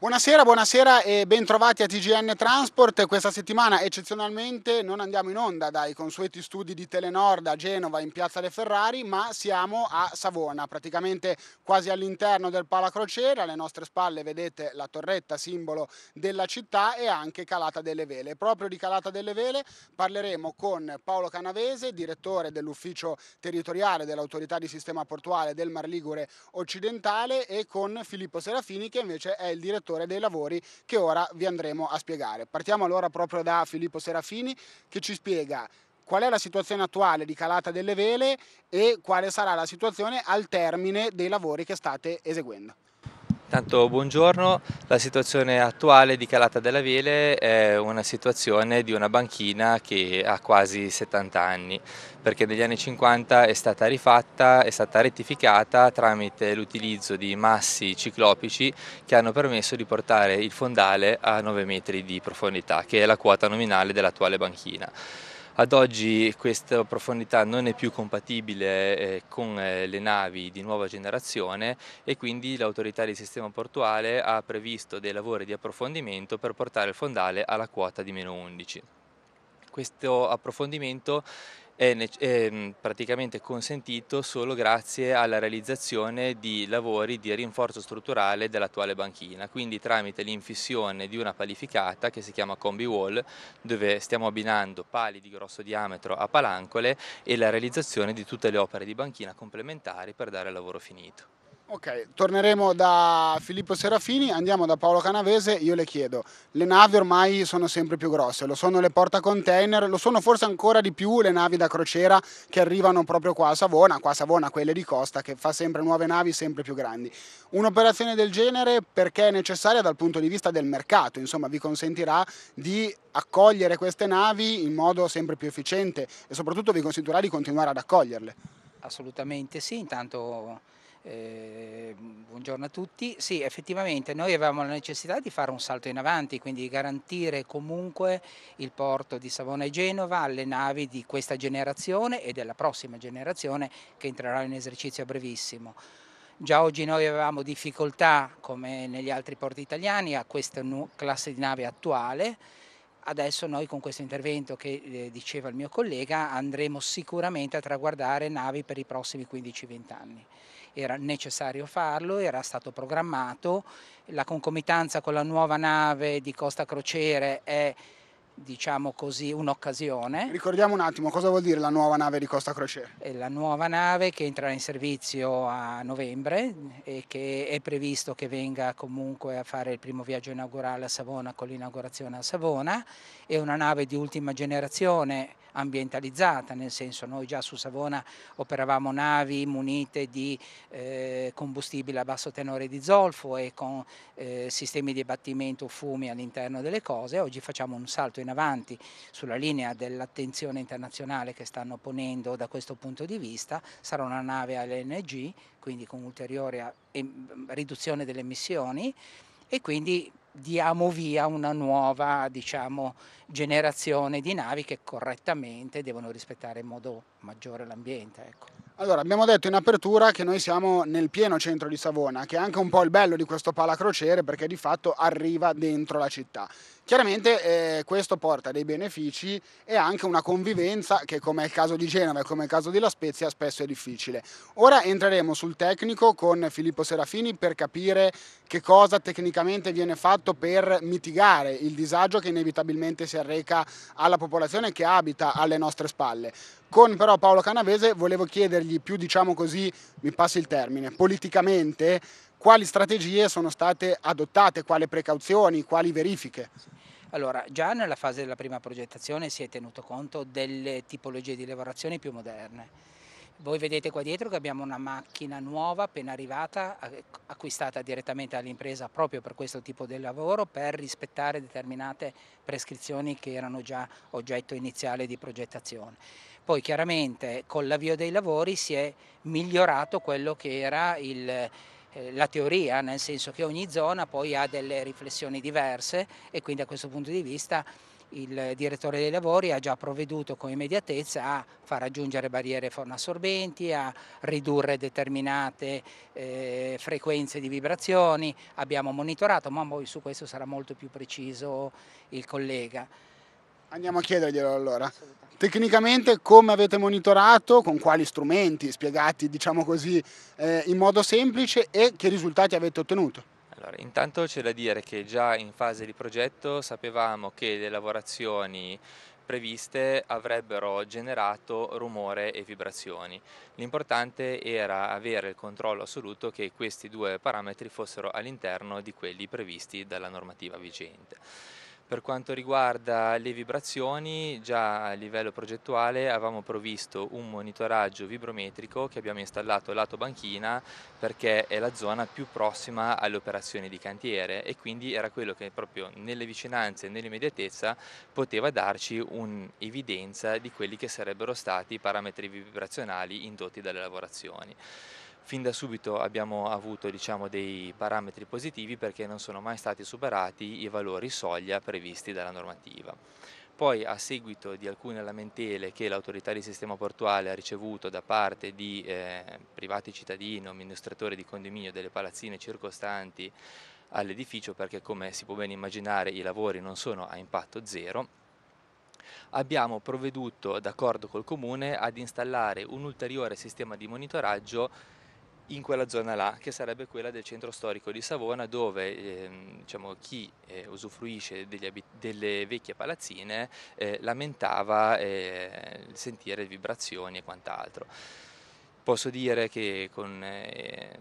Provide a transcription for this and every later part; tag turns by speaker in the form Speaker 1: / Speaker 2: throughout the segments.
Speaker 1: Buonasera, buonasera e bentrovati a TGN Transport. Questa settimana eccezionalmente non andiamo in onda dai consueti studi di Telenord a Genova in Piazza dei Ferrari, ma siamo a Savona, praticamente quasi all'interno del Palacrociere. Alle nostre spalle vedete la torretta, simbolo della città e anche Calata delle Vele. Proprio di Calata delle Vele parleremo con Paolo Canavese, direttore dell'ufficio territoriale dell'autorità di sistema portuale del Mar Ligure occidentale e con Filippo Serafini che invece è il direttore direttore dei lavori che ora vi andremo a spiegare. Partiamo allora proprio da Filippo Serafini che ci spiega qual è la situazione attuale di calata delle vele e quale sarà la situazione al termine dei lavori che state eseguendo.
Speaker 2: Tanto buongiorno, la situazione attuale di Calata della Vele è una situazione di una banchina che ha quasi 70 anni perché negli anni 50 è stata rifatta, è stata rettificata tramite l'utilizzo di massi ciclopici che hanno permesso di portare il fondale a 9 metri di profondità che è la quota nominale dell'attuale banchina. Ad oggi questa profondità non è più compatibile eh, con eh, le navi di nuova generazione e quindi l'autorità di sistema portuale ha previsto dei lavori di approfondimento per portare il fondale alla quota di meno 11. Questo approfondimento è, è praticamente consentito solo grazie alla realizzazione di lavori di rinforzo strutturale dell'attuale banchina, quindi tramite l'infissione di una palificata che si chiama combi wall dove stiamo abbinando pali di grosso diametro a palancole e la realizzazione di tutte le opere di banchina complementari per dare il lavoro finito.
Speaker 1: Ok, torneremo da Filippo Serafini, andiamo da Paolo Canavese, io le chiedo, le navi ormai sono sempre più grosse, lo sono le porta container, lo sono forse ancora di più le navi da crociera che arrivano proprio qua a Savona, qua a Savona quelle di Costa che fa sempre nuove navi sempre più grandi. Un'operazione del genere perché è necessaria dal punto di vista del mercato, insomma vi consentirà di accogliere queste navi in modo sempre più efficiente e soprattutto vi consentirà di continuare ad accoglierle.
Speaker 3: Assolutamente sì, intanto eh, buongiorno a tutti. Sì, effettivamente noi avevamo la necessità di fare un salto in avanti, quindi garantire comunque il porto di Savona e Genova alle navi di questa generazione e della prossima generazione che entrerà in esercizio a brevissimo. Già oggi noi avevamo difficoltà, come negli altri porti italiani, a questa classe di nave attuale. Adesso noi con questo intervento che eh, diceva il mio collega andremo sicuramente a traguardare navi per i prossimi 15-20 anni era necessario farlo, era stato programmato, la concomitanza con la nuova nave di Costa Crociere è diciamo così, un'occasione. Ricordiamo un
Speaker 1: attimo cosa vuol dire la nuova nave di Costa Croce?
Speaker 3: È eh, la nuova nave che entrerà in servizio a novembre e che è previsto che venga comunque a fare il primo viaggio inaugurale a Savona con l'inaugurazione a Savona. È una nave di ultima generazione ambientalizzata, nel senso noi già su Savona operavamo navi munite di eh, combustibile a basso tenore di zolfo e con eh, sistemi di abbattimento fumi all'interno delle cose, oggi facciamo un salto in in avanti sulla linea dell'attenzione internazionale che stanno ponendo da questo punto di vista, sarà una nave all'NG, quindi con ulteriore eh, riduzione delle emissioni e quindi diamo via una nuova diciamo, generazione di navi che correttamente devono rispettare in modo maggiore l'ambiente. Ecco.
Speaker 1: Allora, abbiamo detto in apertura che noi siamo nel pieno centro di Savona, che è anche un po' il bello di questo palacrociere perché di fatto arriva dentro la città. Chiaramente eh, questo porta dei benefici e anche una convivenza che come è il caso di Genova e come è il caso di La Spezia spesso è difficile. Ora entreremo sul tecnico con Filippo Serafini per capire che cosa tecnicamente viene fatto per mitigare il disagio che inevitabilmente si arreca alla popolazione che abita alle nostre spalle. Con però Paolo Canavese volevo chiedergli più diciamo così, mi passi il termine, politicamente quali strategie sono state adottate, quali precauzioni, quali verifiche?
Speaker 3: Allora, già nella fase della prima progettazione si è tenuto conto delle tipologie di lavorazioni più moderne. Voi vedete qua dietro che abbiamo una macchina nuova appena arrivata, acquistata direttamente dall'impresa proprio per questo tipo di lavoro, per rispettare determinate prescrizioni che erano già oggetto iniziale di progettazione. Poi chiaramente con l'avvio dei lavori si è migliorato quello che era il eh, la teoria, nel senso che ogni zona poi ha delle riflessioni diverse e quindi a questo punto di vista il direttore dei lavori ha già provveduto con immediatezza a far aggiungere barriere fornassorbenti, a ridurre determinate eh, frequenze di vibrazioni, abbiamo monitorato, ma poi su questo sarà molto più preciso il collega.
Speaker 1: Andiamo a chiederglielo allora. Tecnicamente come avete monitorato, con quali strumenti spiegati diciamo così eh, in modo semplice e che risultati avete ottenuto?
Speaker 2: Allora, intanto c'è da dire che già in fase di progetto sapevamo che le lavorazioni previste avrebbero generato rumore e vibrazioni. L'importante era avere il controllo assoluto che questi due parametri fossero all'interno di quelli previsti dalla normativa vigente. Per quanto riguarda le vibrazioni, già a livello progettuale avevamo provvisto un monitoraggio vibrometrico che abbiamo installato lato banchina perché è la zona più prossima alle operazioni di cantiere e quindi era quello che proprio nelle vicinanze e nell'immediatezza poteva darci un'evidenza di quelli che sarebbero stati i parametri vibrazionali indotti dalle lavorazioni fin da subito abbiamo avuto diciamo, dei parametri positivi perché non sono mai stati superati i valori soglia previsti dalla normativa. Poi a seguito di alcune lamentele che l'autorità di sistema portuale ha ricevuto da parte di eh, privati cittadini o amministratori di condominio delle palazzine circostanti all'edificio perché come si può ben immaginare i lavori non sono a impatto zero, abbiamo provveduto d'accordo col comune ad installare un ulteriore sistema di monitoraggio in quella zona là, che sarebbe quella del centro storico di Savona, dove ehm, diciamo, chi eh, usufruisce delle vecchie palazzine eh, lamentava eh, sentire vibrazioni e quant'altro. Posso dire che con ehm,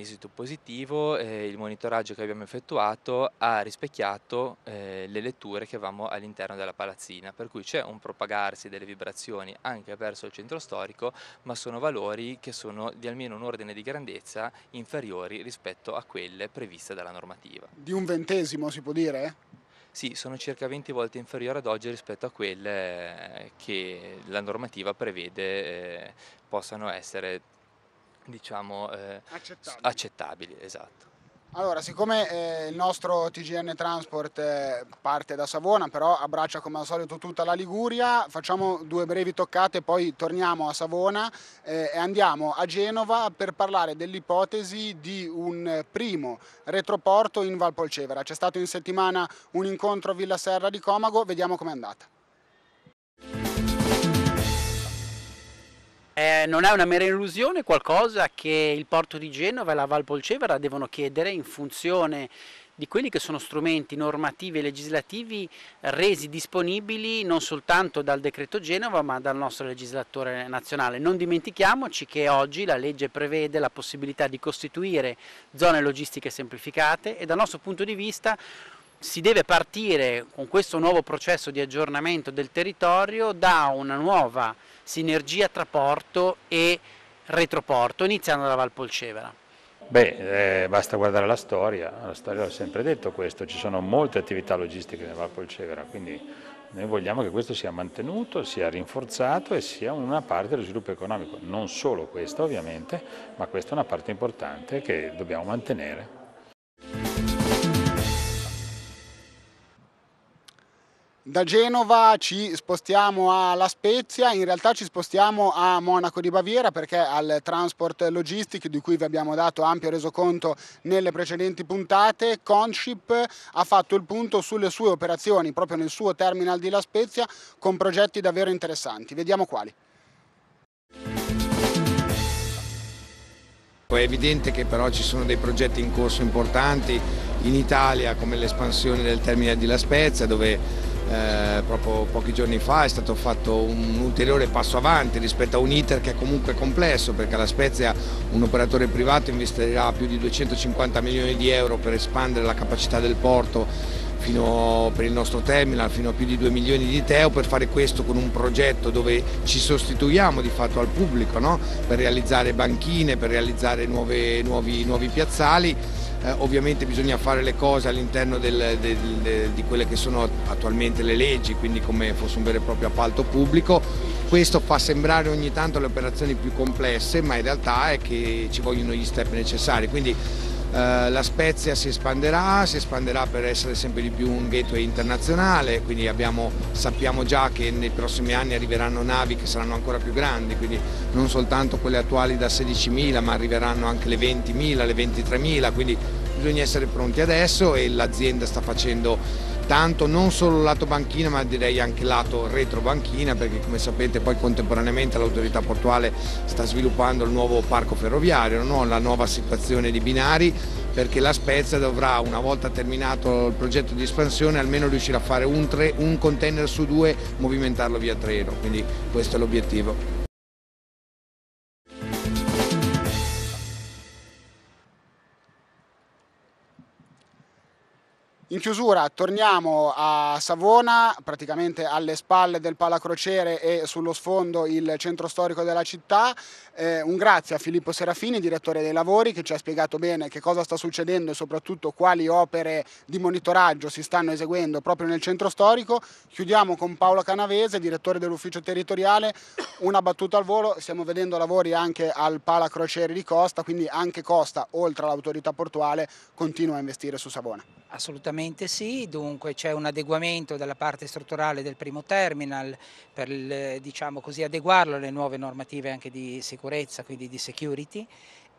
Speaker 2: esito positivo, eh, il monitoraggio che abbiamo effettuato ha rispecchiato eh, le letture che avevamo all'interno della palazzina, per cui c'è un propagarsi delle vibrazioni anche verso il centro storico, ma sono valori che sono di almeno un ordine di grandezza inferiori rispetto a quelle previste dalla normativa.
Speaker 1: Di un ventesimo si può
Speaker 2: dire? Sì, sono circa 20 volte inferiori ad oggi rispetto a quelle che la normativa prevede eh, possano essere diciamo, eh, accettabili. accettabili. Esatto.
Speaker 1: Allora, siccome eh, il nostro TGN Transport eh, parte da Savona, però abbraccia come al solito tutta la Liguria, facciamo due brevi toccate, poi torniamo a Savona eh, e andiamo a Genova per parlare dell'ipotesi di un primo retroporto in Valpolcevera. C'è stato in settimana un incontro a Villa Serra di Comago, vediamo com'è andata.
Speaker 3: Eh, non è una mera illusione, qualcosa che il porto di Genova e la Val Polcevera devono chiedere in funzione di quelli che sono strumenti normativi e legislativi resi disponibili non soltanto dal decreto Genova ma dal nostro legislatore nazionale. Non dimentichiamoci che oggi la legge prevede la possibilità di costituire zone logistiche semplificate e dal nostro punto di vista si deve partire con questo nuovo processo di aggiornamento del territorio da una nuova sinergia tra porto e retroporto, iniziando dalla Valpolcevera?
Speaker 2: Beh, eh, basta guardare la storia, la storia l'ho sempre detto questo, ci sono molte attività logistiche nella Valpolcevera, quindi noi vogliamo che questo sia mantenuto, sia rinforzato e sia una parte dello sviluppo economico, non solo questo ovviamente, ma questa è una parte importante che dobbiamo mantenere.
Speaker 1: Da Genova ci spostiamo a La Spezia, in realtà ci spostiamo a Monaco di Baviera perché al Transport Logistic, di cui vi abbiamo dato ampio resoconto nelle precedenti puntate, Conship ha fatto il punto sulle sue operazioni proprio nel suo terminal di La Spezia con progetti davvero interessanti. Vediamo quali.
Speaker 4: È evidente che però ci sono dei progetti in corso importanti in Italia come l'espansione del terminal di La Spezia dove eh, proprio pochi giorni fa è stato fatto un ulteriore passo avanti rispetto a un iter che è comunque complesso perché la Spezia un operatore privato investirà più di 250 milioni di euro per espandere la capacità del porto fino per il nostro terminal fino a più di 2 milioni di teo per fare questo con un progetto dove ci sostituiamo di fatto al pubblico no? per realizzare banchine, per realizzare nuove, nuovi, nuovi piazzali eh, ovviamente bisogna fare le cose all'interno del, del, del, di quelle che sono attualmente le leggi, quindi come fosse un vero e proprio appalto pubblico. Questo fa sembrare ogni tanto le operazioni più complesse, ma in realtà è che ci vogliono gli step necessari. Quindi eh, la Spezia si espanderà, si espanderà per essere sempre di più un gateway internazionale, quindi abbiamo, sappiamo già che nei prossimi anni arriveranno navi che saranno ancora più grandi, quindi non soltanto quelle attuali da 16.000 ma arriveranno anche le 20.000, le 23.000, quindi bisogna essere pronti adesso e l'azienda sta facendo tanto non solo lato banchina ma direi anche lato retrobanchina perché come sapete poi contemporaneamente l'autorità portuale sta sviluppando il nuovo parco ferroviario, no? la nuova situazione di binari perché la Spezia dovrà una volta terminato il progetto di espansione almeno riuscire a fare un, tre, un container su due movimentarlo via treno, quindi questo è l'obiettivo.
Speaker 1: In chiusura torniamo a Savona, praticamente alle spalle del Palacrociere e sullo sfondo il centro storico della città. Eh, un grazie a Filippo Serafini, direttore dei lavori, che ci ha spiegato bene che cosa sta succedendo e soprattutto quali opere di monitoraggio si stanno eseguendo proprio nel centro storico. Chiudiamo con Paolo Canavese, direttore dell'ufficio territoriale. Una battuta al volo, stiamo vedendo lavori anche al Palacrociere di Costa, quindi anche Costa, oltre all'autorità portuale, continua a investire su Savona. Assolutamente sì,
Speaker 3: dunque c'è un adeguamento della parte strutturale del primo terminal per diciamo così, adeguarlo alle nuove normative anche di sicurezza, quindi di security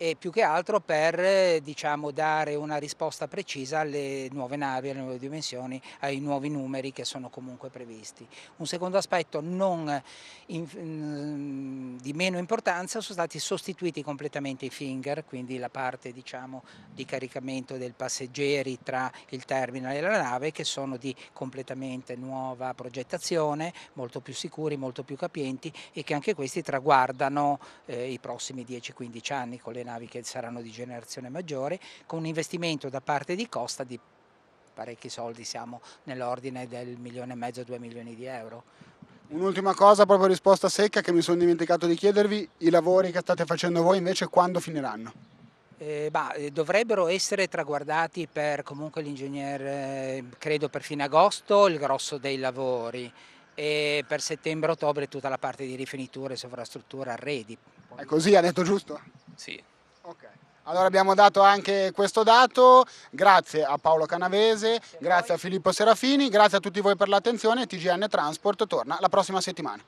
Speaker 3: e più che altro per diciamo, dare una risposta precisa alle nuove navi, alle nuove dimensioni, ai nuovi numeri che sono comunque previsti. Un secondo aspetto non in, mm, di meno importanza sono stati sostituiti completamente i finger, quindi la parte diciamo, di caricamento dei passeggeri tra il terminal e la nave che sono di completamente nuova progettazione, molto più sicuri, molto più capienti e che anche questi traguardano eh, i prossimi 10-15 anni con le navi che saranno di generazione maggiore, con un investimento da parte di Costa di parecchi soldi, siamo nell'ordine del milione e mezzo, due milioni di euro.
Speaker 1: Un'ultima cosa, proprio risposta secca che mi sono dimenticato di chiedervi, i lavori che state facendo voi invece quando finiranno?
Speaker 3: Eh, bah, eh, dovrebbero essere traguardati per comunque l'ingegnere, eh, credo per fine agosto, il grosso dei lavori e per settembre-ottobre tutta la
Speaker 1: parte di rifiniture, sovrastrutture, arredi. È così, ha detto giusto? Sì. Allora abbiamo dato anche questo dato, grazie a Paolo Canavese, grazie a Filippo Serafini, grazie a tutti voi per l'attenzione TGN Transport torna la prossima settimana.